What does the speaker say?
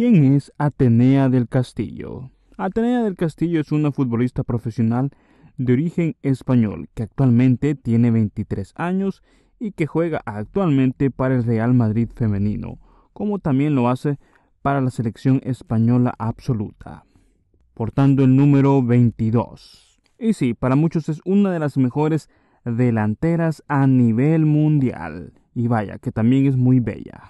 ¿Quién es Atenea del Castillo? Atenea del Castillo es una futbolista profesional de origen español que actualmente tiene 23 años y que juega actualmente para el Real Madrid femenino, como también lo hace para la selección española absoluta, portando el número 22. Y sí, para muchos es una de las mejores delanteras a nivel mundial, y vaya que también es muy bella.